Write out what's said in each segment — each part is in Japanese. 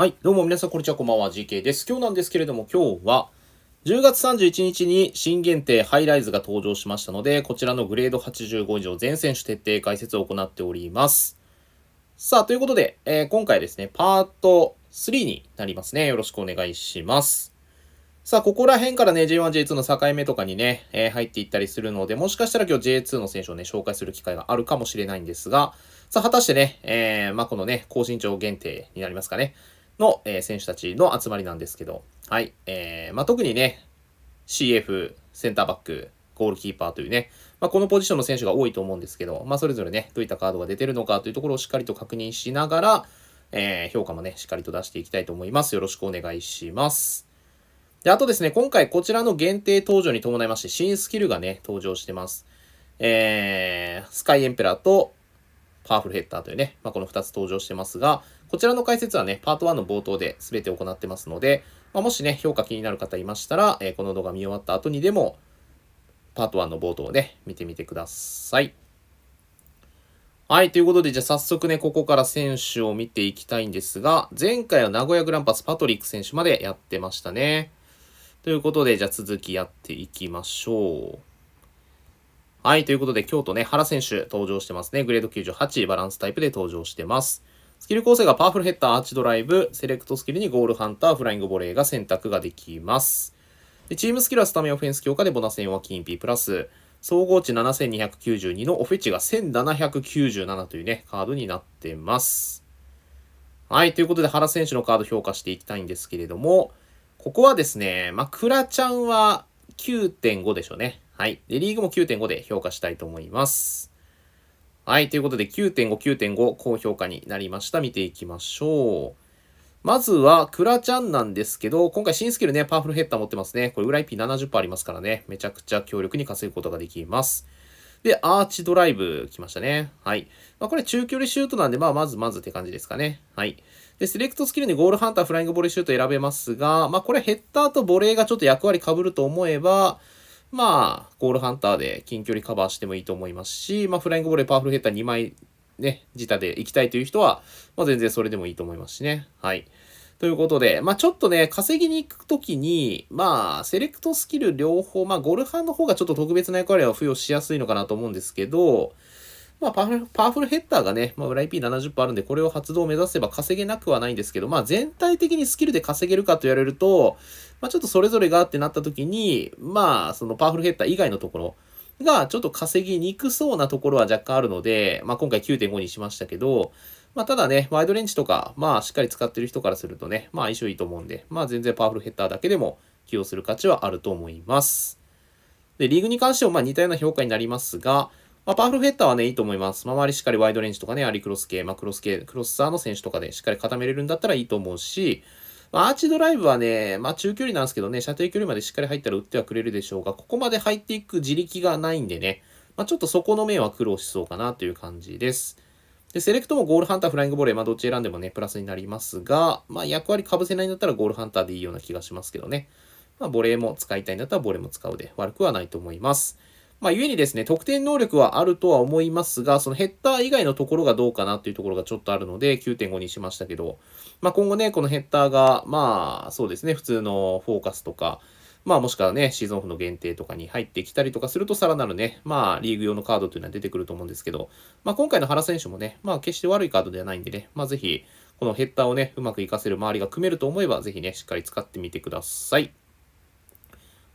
はい。どうも皆さん、こんにちは。こんばんは。GK です。今日なんですけれども、今日は、10月31日に新限定ハイライズが登場しましたので、こちらのグレード85以上全選手徹底解説を行っております。さあ、ということで、えー、今回ですね、パート3になりますね。よろしくお願いします。さあ、ここら辺からね、J1、J2 の境目とかにね、えー、入っていったりするので、もしかしたら今日 J2 の選手をね、紹介する機会があるかもしれないんですが、さあ、果たしてね、えー、まあ、このね、高身長限定になりますかね。の、え選手たちの集まりなんですけど、はい。えー、まあ、特にね、CF、センターバック、ゴールキーパーというね、まあ、このポジションの選手が多いと思うんですけど、まあ、それぞれね、どういったカードが出てるのかというところをしっかりと確認しながら、えー、評価もね、しっかりと出していきたいと思います。よろしくお願いします。で、あとですね、今回こちらの限定登場に伴いまして、新スキルがね、登場してます。えー、スカイエンペラーとパワフルヘッダーというね、まあ、この2つ登場してますが、こちらの解説はね、パート1の冒頭で全て行ってますので、まあ、もしね、評価気になる方いましたら、えー、この動画見終わった後にでも、パート1の冒頭をね、見てみてください。はい、ということで、じゃあ早速ね、ここから選手を見ていきたいんですが、前回は名古屋グランパスパトリック選手までやってましたね。ということで、じゃあ続きやっていきましょう。はい、ということで、京都ね、原選手登場してますね。グレード98、バランスタイプで登場してます。スキル構成がパワフルヘッダー、アーチドライブ、セレクトスキルにゴールハンター、フライングボレーが選択ができます。でチームスキルはスタメンオフェンス強化でボナス4は金 P プラス、総合値7292のオフェチが1797というね、カードになってます。はい、ということで原選手のカード評価していきたいんですけれども、ここはですね、まあ、クラちゃんは9.5でしょうね。はい。で、リーグも9.5で評価したいと思います。はい。ということで、9.5、9.5、高評価になりました。見ていきましょう。まずは、クラちゃんなんですけど、今回新スキルね、パワフルヘッダー持ってますね。これ、裏 IP70% ありますからね、めちゃくちゃ強力に稼ぐことができます。で、アーチドライブ来ましたね。はい。まあ、これ中距離シュートなんで、まあ、まずまずって感じですかね。はい。で、セレクトスキルにゴールハンター、フライングボレーシュート選べますが、まあ、これヘッダーとボレーがちょっと役割被ると思えば、まあ、ゴールハンターで近距離カバーしてもいいと思いますし、まあ、フライングボレーパワフルヘッダー2枚ね、自他で行きたいという人は、まあ、全然それでもいいと思いますしね。はい。ということで、まあ、ちょっとね、稼ぎに行くときに、まあ、セレクトスキル両方、まあ、ゴルハンの方がちょっと特別な役割は付与しやすいのかなと思うんですけど、まあ、パワフルヘッダーがね、まあ、裏 IP70 あるんで、これを発動を目指せば稼げなくはないんですけど、まあ、全体的にスキルで稼げるかと言われると、まあ、ちょっとそれぞれがってなった時に、まあ、そのパワフルヘッダー以外のところ、がちょっと稼ぎにくそうなところは若干あるので、まあ、今回9.5にしましたけど、まあ、ただね、ワイドレンジとか、まあ、しっかり使ってる人からするとね、まあ、相性いいと思うんで、まあ、全然パワフルヘッダーだけでも起用する価値はあると思います。で、リーグに関しても、まあ、似たような評価になりますが、まあ、パワフルヘッダーはね、いいと思います。まあ、周りしっかりワイドレンジとかね、アリクロス系、まクロス系、クロスサーの選手とかでしっかり固めれるんだったらいいと思うし、まあ、アーチドライブはね、まあ、中距離なんですけどね、射程距離までしっかり入ったら打ってはくれるでしょうが、ここまで入っていく自力がないんでね、まあ、ちょっとそこの面は苦労しそうかなという感じです。で、セレクトもゴールハンター、フライングボレー、まあ、どっち選んでもね、プラスになりますが、まあ、役割被せないんだったらゴールハンターでいいような気がしますけどね。まあ、ボレーも使いたいんだったらボレーも使うで、悪くはないと思います。まあ、ゆえにですね、得点能力はあるとは思いますが、そのヘッダー以外のところがどうかなっていうところがちょっとあるので、9.5にしましたけど、まあ、今後ね、このヘッダーが、まあ、そうですね、普通のフォーカスとか、まあもしくはね、シーズンオフの限定とかに入ってきたりとかすると、さらなるね、まあリーグ用のカードというのは出てくると思うんですけど、まあ今回の原選手もね、まあ決して悪いカードではないんでね、まあぜひ、このヘッダーをね、うまく活かせる周りが組めると思えば、ぜひね、しっかり使ってみてください。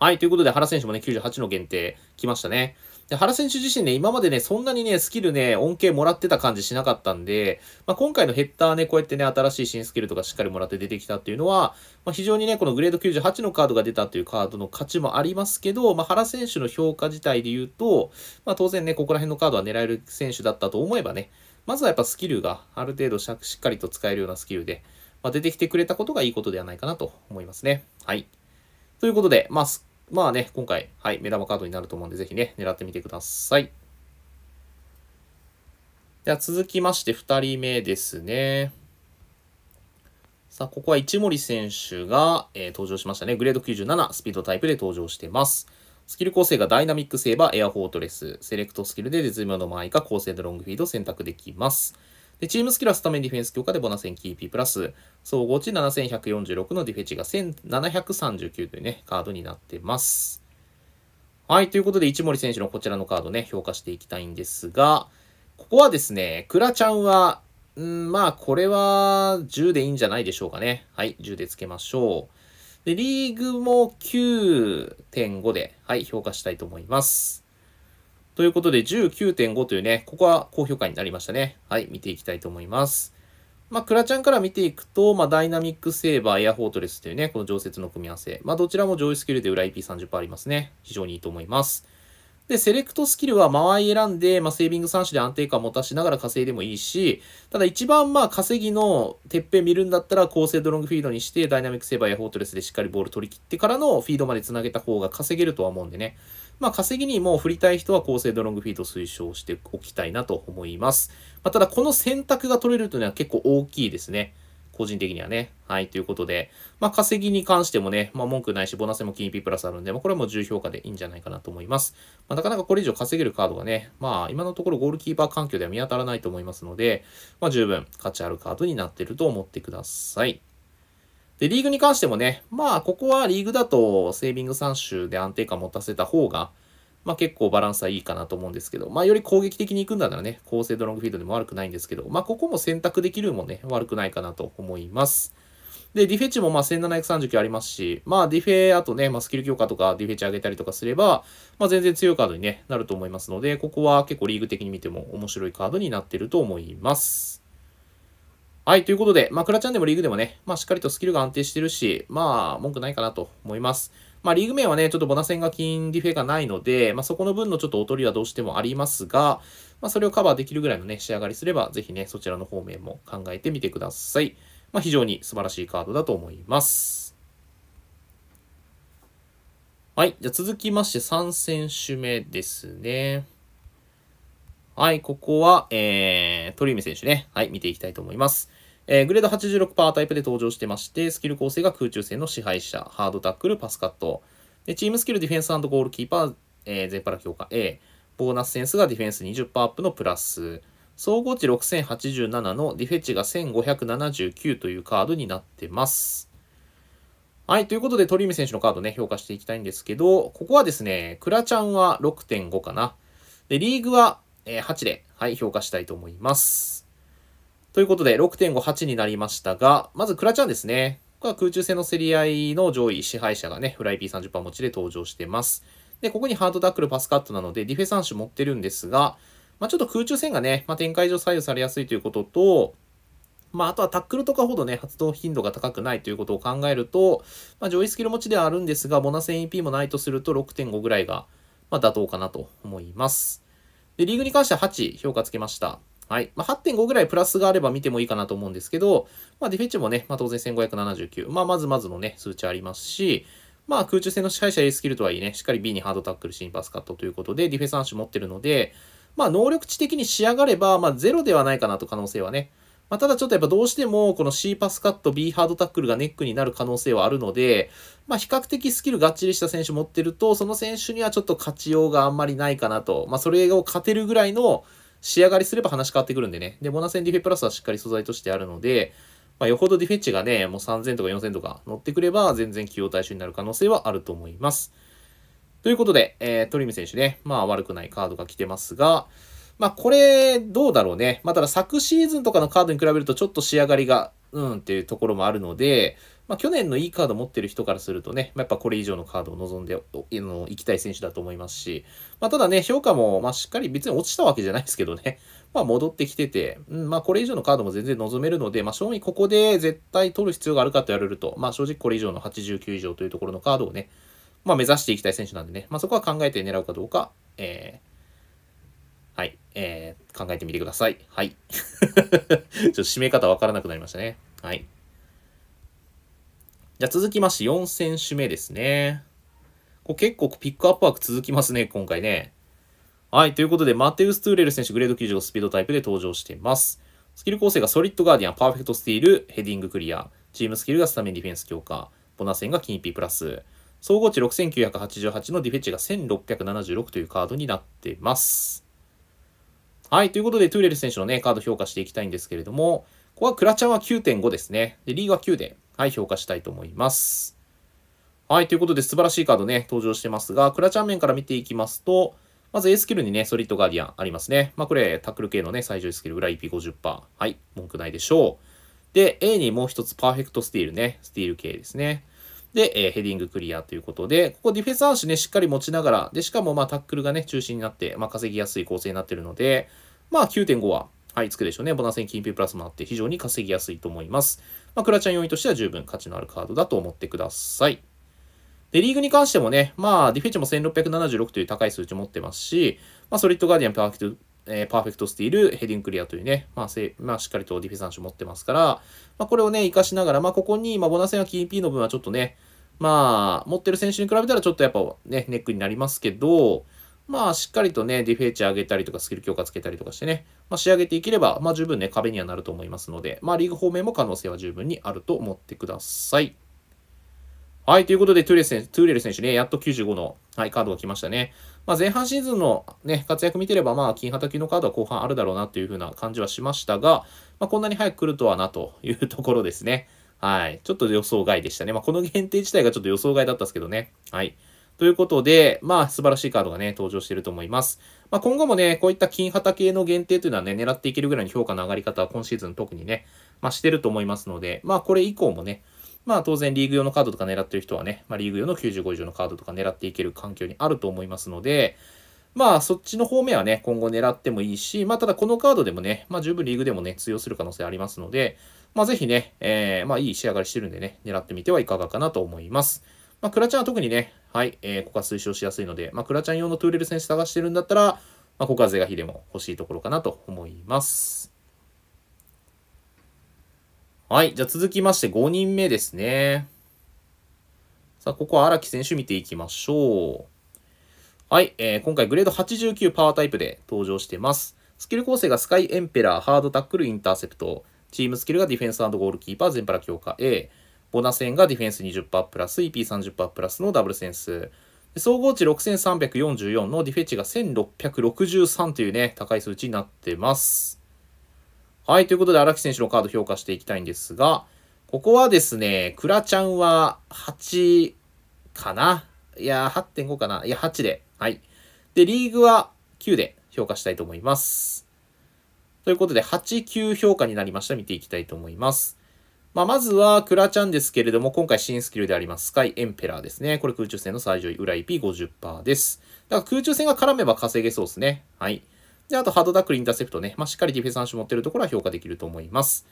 はい、ということで原選手もね、98の限定来ましたね。で原選手自身ね、今までね、そんなにね、スキルね、恩恵もらってた感じしなかったんで、まあ、今回のヘッダーね、こうやってね、新しい新スキルとかしっかりもらって出てきたっていうのは、まあ、非常にね、このグレード98のカードが出たっていうカードの価値もありますけど、まあ、原選手の評価自体で言うと、まあ、当然ね、ここら辺のカードは狙える選手だったと思えばね、まずはやっぱスキルがある程度しっかりと使えるようなスキルで、まあ、出てきてくれたことがいいことではないかなと思いますね。はい。ということで、まあ、まあね、今回、はい、目玉カードになると思うんで、ぜひね、狙ってみてください。では続きまして2人目ですね。さあ、ここは市森選手が、えー、登場しましたね。グレード97、スピードタイプで登場してます。スキル構成がダイナミックセーバー、エアフォートレス、セレクトスキルで絶妙の間合いか、構成でロングフィードを選択できます。で、チームスキルはスタメンディフェンス強化でボナセンキーピープラス、総合値7146のディフェチが1739というね、カードになってます。はい、ということで、市森選手のこちらのカードね、評価していきたいんですが、ここはですね、クラちゃんは、んまあ、これは10でいいんじゃないでしょうかね。はい、10でつけましょう。で、リーグも9.5で、はい、評価したいと思います。ということで、19.5というね、ここは高評価になりましたね。はい、見ていきたいと思います。まあ、クラちゃんから見ていくと、まあ、ダイナミックセーバー、エアフォートレスというね、この常設の組み合わせ。まあ、どちらも上位スキルで裏 IP30% ありますね。非常にいいと思います。で、セレクトスキルは間合い選んで、まあ、セービング3種で安定感を持たしながら稼いでもいいし、ただ一番まあ稼ぎのてっぺん見るんだったら、高精度ロングフィードにして、ダイナミックセーバーやフォートレスでしっかりボール取り切ってからのフィードまで繋げた方が稼げるとは思うんでね。まあ、稼ぎにも振りたい人は高精度ロングフィート推奨しておきたいなと思います。まあ、ただ、この選択が取れるというのは結構大きいですね。個人的にはね。はい、ということで、まあ、稼ぎに関してもね、まあ、文句ないし、ボーナスも金 P プラスあるんで、まあ、これはもう重評価でいいんじゃないかなと思います。まあ、なかなかこれ以上稼げるカードがね、まあ、今のところゴールキーパー環境では見当たらないと思いますので、まあ、十分価値あるカードになっていると思ってください。で、リーグに関してもね、まあ、ここはリーグだとセービング3種で安定感持たせた方が、まあ結構バランスはいいかなと思うんですけど、まあより攻撃的に行くんだったらね、高精ドロングフィードでも悪くないんですけど、まあここも選択できるもね、悪くないかなと思います。で、ディフェチもまあ1739ありますし、まあディフェ、あとね、まあスキル強化とかディフェチ上げたりとかすれば、まあ全然強いカードに、ね、なると思いますので、ここは結構リーグ的に見ても面白いカードになってると思います。はい、ということで、まあ、クラチャンでもリーグでもね、まあ、しっかりとスキルが安定してるし、まあ、文句ないかなと思います。まあ、リーグ面はね、ちょっとボナ戦が金利フェがないので、まあ、そこの分のちょっとおとりはどうしてもありますが、まあ、それをカバーできるぐらいのね、仕上がりすれば、ぜひね、そちらの方面も考えてみてください。まあ、非常に素晴らしいカードだと思います。はい、じゃあ続きまして3選手目ですね。はい、ここは、えー、鳥海選手ね。はい、見ていきたいと思います。えー、グレード86パータイプで登場してまして、スキル構成が空中戦の支配者、ハードタックル、パスカット。で、チームスキル、ディフェンスゴールキーパー、えー、全パラ強化 A。ボーナスセンスがディフェンス20%アップのプラス。総合値6087のディフェチが1579というカードになってます。はい。ということで、鳥海選手のカードね、評価していきたいんですけど、ここはですね、クラちゃんは6.5かな。で、リーグは8で、はい、評価したいと思います。ということで、6.58になりましたが、まずクラチャンですね。ここは空中戦の競り合いの上位支配者がね、フライピー3 0持ちで登場してます。で、ここにハードタックル、パスカットなので、ディフェ3種持ってるんですが、まあ、ちょっと空中戦がね、まあ、展開上左右されやすいということと、まあ、あとはタックルとかほどね、発動頻度が高くないということを考えると、まあ、上位スキル持ちではあるんですが、ボナス NEP もないとすると6.5ぐらいが、まあ、妥当かなと思います。で、リーグに関しては8評価つけました。はい。まあ、8.5ぐらいプラスがあれば見てもいいかなと思うんですけど、まあ、ディフェッチもね、まあ、当然1579。まあ、まずまずのね、数値ありますし、まあ、空中戦の支配者 A スキルとはいえね、しっかり B にハードタックル、シンパスカットということで、ディフェンス暗種持ってるので、まあ、能力値的に仕上がれば、まあ、ゼロではないかなと可能性はね。まあ、ただちょっとやっぱどうしても、この C パスカット、B ハードタックルがネックになる可能性はあるので、まあ、比較的スキルがっちりした選手持ってると、その選手にはちょっと勝ちようがあんまりないかなと。まあ、それを勝てるぐらいの、仕上がりすれば話変わってくるんでね。で、モナセンディフェプラスはしっかり素材としてあるので、まあ、よほどディフェッチがね、もう3000とか4000とか乗ってくれば、全然起用対象になる可能性はあると思います。ということで、えー、トリ選手ね、まあ悪くないカードが来てますが、まあこれ、どうだろうね。まあただ昨シーズンとかのカードに比べるとちょっと仕上がりが、うんっていうところもあるので、まあ、去年のいいカード持ってる人からするとね、まあ、やっぱこれ以上のカードを望んでいの行きたい選手だと思いますし、まあ、ただね、評価も、まあ、しっかり別に落ちたわけじゃないですけどね、まあ、戻ってきてて、うん、まあ、これ以上のカードも全然望めるので、まあ、正味ここで絶対取る必要があるかと言われると、まあ、正直これ以上の89以上というところのカードをね、まあ、目指していきたい選手なんでね、まあ、そこは考えて狙うかどうか、えー、はい、えー、考えてみてください。はい。ちょっと締め方わからなくなりましたね。はい。じゃあ続きまして4選手目ですね。これ結構ピックアップワーク続きますね、今回ね。はい、ということで、マテウス・トゥーレル選手、グレード95スピードタイプで登場しています。スキル構成がソリッドガーディアン、パーフェクトスティール、ヘディングクリア、チームスキルがスタメンディフェンス強化、ボナセンが金ープラス、総合値6988のディフェッチが1676というカードになってます。はい、ということで、トゥーレル選手のね、カード評価していきたいんですけれども、ここはクラチャンは9.5ですね。で、リーグは9で、はい、評価したいと思います。はい、ということで素晴らしいカードね、登場してますが、クラチャン面から見ていきますと、まず A スキルにね、ソリッドガーディアンありますね。まあこれ、タックル系のね、最上位スキル裏 EP50%。はい、文句ないでしょう。で、A にもう一つパーフェクトスティールね、スティール系ですね。で、えー、ヘディングクリアということで、ここディフェンス暗ね、しっかり持ちながら、で、しかもまあタックルがね、中心になって、まあ稼ぎやすい構成になってるので、まあ9.5ははい、つくでしょうね。ボナスン金ープラスもあって非常に稼ぎやすいと思います。まあ、クラちゃん要因としては十分価値のあるカードだと思ってください。で、リーグに関してもね、まあ、ディフェンチも1676という高い数値持ってますし、まあ、ソリッドガーディアン、パーフェクト、えー、パーフェクトスティール、ヘディングクリアというね、まあせ、まあ、しっかりとディフェンス3種持ってますから、まあ、これをね、活かしながら、まあ、ここに、まあ、ボナセがキーピーの分はちょっとね、まあ、持ってる選手に比べたらちょっとやっぱね、ネックになりますけど、まあ、しっかりとね、ディフェーチ上げたりとか、スキル強化つけたりとかしてね、まあ、仕上げていければ、まあ、十分ね、壁にはなると思いますので、まあ、リーグ方面も可能性は十分にあると思ってください。はい、ということで、トゥーレ選トゥーレル選手ね、やっと95の、はい、カードが来ましたね。まあ、前半シーズンのね、活躍見てれば、まあ、金畑のカードは後半あるだろうなというふうな感じはしましたが、まあ、こんなに早く来るとはなというところですね。はい。ちょっと予想外でしたね。まあ、この限定自体がちょっと予想外だったんですけどね。はい。ということで、まあ、素晴らしいカードがね、登場していると思います。まあ、今後もね、こういった金旗系の限定というのはね、狙っていけるぐらいの評価の上がり方は今シーズン特にね、まあ、してると思いますので、まあ、これ以降もね、まあ、当然リーグ用のカードとか狙ってる人はね、まあ、リーグ用の95以上のカードとか狙っていける環境にあると思いますので、まあ、そっちの方面はね、今後狙ってもいいし、まあ、ただこのカードでもね、まあ、十分リーグでもね、通用する可能性ありますので、まあ、ぜひね、えー、まあ、いい仕上がりしてるんでね、狙ってみてはいかがかなと思います。まあ、クラちゃんは特にね、はい、えー、ここは推奨しやすいので、まあ、クラちゃん用のトゥーレル選手探してるんだったら、まあ、ここはゼガヒでも欲しいところかなと思います。はい、じゃあ続きまして5人目ですね。さあ、ここは荒木選手見ていきましょう。はい、えー、今回グレード89パワータイプで登場してます。スキル構成がスカイエンペラー、ハードタックル、インターセプト。チームスキルがディフェンスゴールキーパー、全パラ強化 A。ボナがディフェンス20%プラス、EP30% プラスのダブルセンス。総合値6344のディフェチが1663というね、高い数値になってます。はい、ということで荒木選手のカード評価していきたいんですが、ここはですね、クラちゃんは8かないや、8.5かないや、8で。はい。で、リーグは9で評価したいと思います。ということで、8、9評価になりました。見ていきたいと思います。まあ、まずは、クラちゃんですけれども、今回新スキルであります、スカイエンペラーですね。これ空中戦の最上位、裏 EP50% です。だから空中戦が絡めば稼げそうですね。はい。で、あと、ハードダックルインターセプトね。まあ、しっかりディフェンス3種持ってるところは評価できると思います。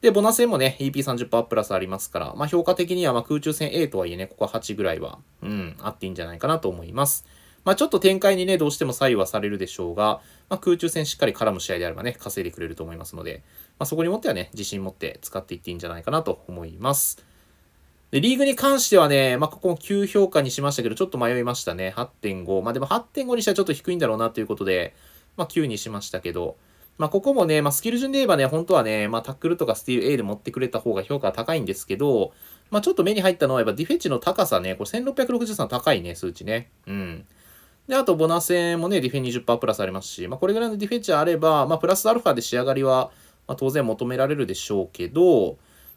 で、ボナ戦もね、EP30% プラスありますから、まあ、評価的には、ま空中戦 A とはいえね、ここ8ぐらいは、うん、あっていいんじゃないかなと思います。まあ、ちょっと展開にね、どうしても左右はされるでしょうが、まあ、空中戦しっかり絡む試合であればね、稼いでくれると思いますので、まあ、そこに持ってはね、自信持って使っていっていいんじゃないかなと思います。で、リーグに関してはね、まあ、ここも9評価にしましたけど、ちょっと迷いましたね。8.5。まあ、でも8.5にしてはちょっと低いんだろうなということで、まあ、9にしましたけど、まあ、ここもね、まあ、スキル順で言えばね、本当はね、まあ、タックルとかスティール A で持ってくれた方が評価は高いんですけど、まあ、ちょっと目に入ったのは、やっぱディフェチの高さね、これ1663高いね、数値ね。うん。で、あと、ボナセもね、ディフェン20%プラスありますし、まあ、これぐらいのディフェチあれば、まあ、プラスアルファで仕上がりは、まあ、当然求められるでしょうけど、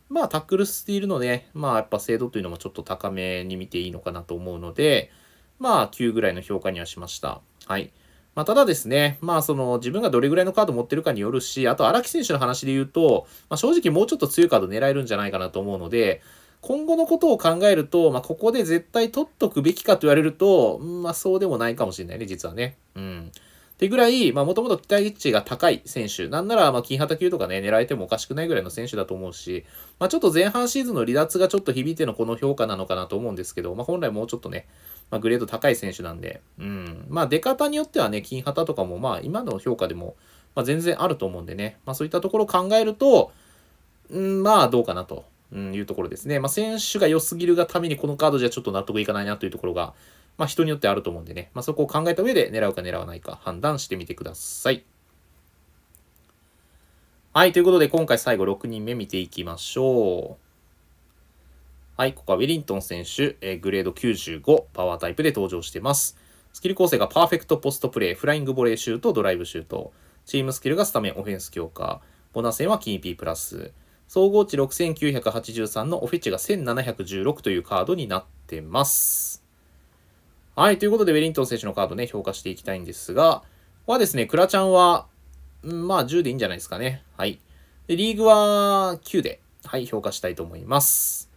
まあ、タックルスティールのね、まあ、やっぱ精度というのもちょっと高めに見ていいのかなと思うので、まあ、9ぐらいの評価にはしました。はい。まあ、ただですね、まあ、その、自分がどれぐらいのカード持ってるかによるし、あと、荒木選手の話で言うと、まあ、正直もうちょっと強いカード狙えるんじゃないかなと思うので、今後のことを考えると、まあ、ここで絶対取っとくべきかと言われると、まあ、そうでもないかもしれないね、実はね。うん。ってぐらい、まあ、もともと期待値が高い選手、なんなら、まあ、金旗級とかね、狙えてもおかしくないぐらいの選手だと思うし、まあ、ちょっと前半シーズンの離脱がちょっと響いてのこの評価なのかなと思うんですけど、まあ、本来もうちょっとね、まあ、グレード高い選手なんで、うん、まあ、出方によってはね、金旗とかも、まあ、今の評価でも、まあ、全然あると思うんでね、まあ、そういったところを考えると、うん、まあ、どうかなと。いうところですね。まあ、選手が良すぎるがためにこのカードじゃちょっと納得いかないなというところがまあ、人によってあると思うんでね、まあ、そこを考えた上で狙うか狙わないか判断してみてください。はい、ということで今回最後6人目見ていきましょう。はい、ここはウィリントン選手、えー、グレード95、パワータイプで登場してます。スキル構成がパーフェクトポストプレイ、フライングボレーシュート、ドライブシュート。チームスキルがスタメン、オフェンス強化。ボナセンはキーピープラス。総合値6983のオフェチが1716というカードになってます。はい、ということで、ウェリントン選手のカードね、評価していきたいんですが、ここはですね、クラちゃんは、うん、まあ10でいいんじゃないですかね。はい。で、リーグは9で、はい、評価したいと思います。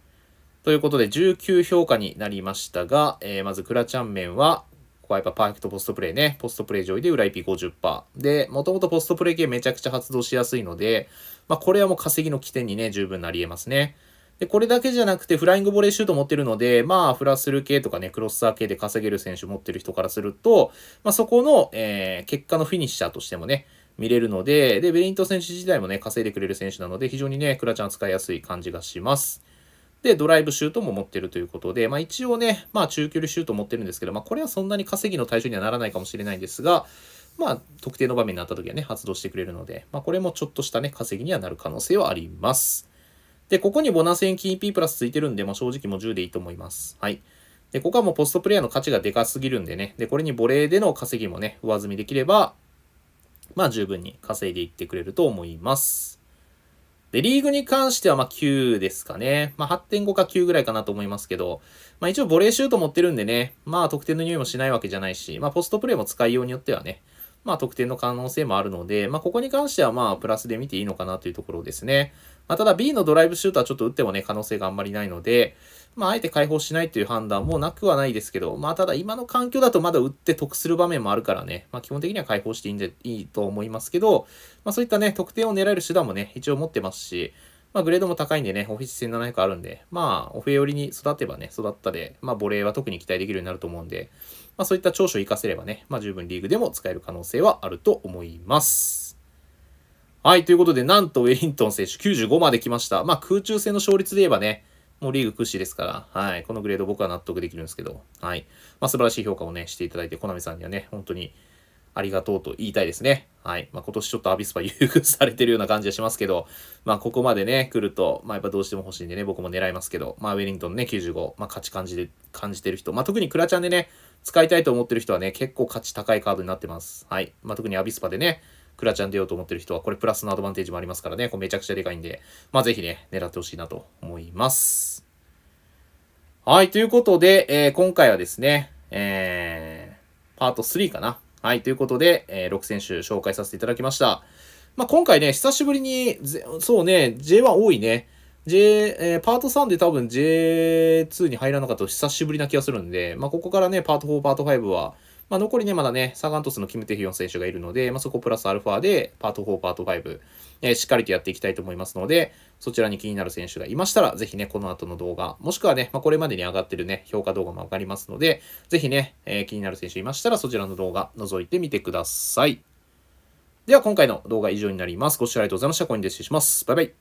ということで、19評価になりましたが、えー、まずクラちゃん面は、ここはやっぱパーフェクトポストプレイね。ポストプレイ上位で裏 IP50%。で、もともとポストプレイ系めちゃくちゃ発動しやすいので、まあこれはもう稼ぎの起点にね、十分なり得ますね。で、これだけじゃなくて、フライングボレーシュート持ってるので、まあ、フラスル系とかね、クロスサー系で稼げる選手持ってる人からすると、まあ、そこの、えー、結果のフィニッシャーとしてもね、見れるので、で、ベリント選手自体もね、稼いでくれる選手なので、非常にね、クラちゃん使いやすい感じがします。で、ドライブシュートも持ってるということで、まあ一応ね、まあ中距離シュート持ってるんですけど、まあこれはそんなに稼ぎの対象にはならないかもしれないんですが、まあ特定の場面になった時はね、発動してくれるので、まあこれもちょっとしたね、稼ぎにはなる可能性はあります。で、ここにボナス円金 EP プラスついてるんで、もう正直もう10でいいと思います。はい。で、ここはもうポストプレイヤーの価値がでかすぎるんでね。で、これにボレーでの稼ぎもね、上積みできれば、まあ十分に稼いでいってくれると思います。で、リーグに関してはまあ9ですかね。まあ8.5か9ぐらいかなと思いますけど、まあ一応ボレーシュート持ってるんでね、まあ得点の匂いもしないわけじゃないし、まあポストプレイも使いようによってはね、まあ得点の可能性もあるので、まあここに関してはまあプラスで見ていいのかなというところですね。まあ、ただ B のドライブシュートはちょっと打ってもね、可能性があんまりないので、まあ、あえて解放しないという判断もなくはないですけど、まあ、ただ今の環境だとまだ打って得する場面もあるからね、まあ、基本的には解放していいんでいいと思いますけど、まあ、そういったね、得点を狙える手段もね、一応持ってますし、まあ、グレードも高いんでね、オフィス1700あるんで、まあ、オフェ寄りに育てばね、育ったで、まあ、ボレーは特に期待できるようになると思うんで、まあ、そういった長所を活かせればね、まあ、十分リーグでも使える可能性はあると思います。はい、ということで、なんとウェリントン選手95まで来ました。まあ、空中戦の勝率で言えばね、もうリーグ屈指ですから、はい、このグレード僕は納得できるんですけど、はい、まあ、素晴らしい評価をね、していただいて、コナミさんにはね、本当にありがとうと言いたいですね。はい。まあ、今年ちょっとアビスパ優遇されてるような感じはしますけど、まあ、ここまでね、来ると、まあ、やっぱどうしても欲しいんでね、僕も狙いますけど、まあ、ウェリントンね、95、まあ、勝ち感じで、感じてる人、まあ、特にクラチャンでね、使いたいと思ってる人はね、結構価値高いカードになってます。はい。まあ、特にアビスパでね、クラちゃん出ようと思ってる人は、これプラスのアドバンテージもありますからね、これめちゃくちゃでかいんで、まあぜひね、狙ってほしいなと思います。はい、ということで、えー、今回はですね、えー、パート3かな。はい、ということで、えー、6選手紹介させていただきました。まあ今回ね、久しぶりに、そうね、J1 多いね。J、えー、パート3で多分 J2 に入らなかったと久しぶりな気がするんで、まあ、ここからね、パート4、パート5は、まあ、残りね、まだね、サガントスのキム・テヒヨン選手がいるので、まあ、そこプラスアルファで、パート4、パート5、えー、しっかりとやっていきたいと思いますので、そちらに気になる選手がいましたら、ぜひね、この後の動画、もしくはね、まあ、これまでに上がってるね、評価動画も上がりますので、ぜひね、えー、気になる選手いましたら、そちらの動画、覗いてみてください。では、今回の動画は以上になります。ご視聴ありがとうございました。コインで失礼します。バイバイ。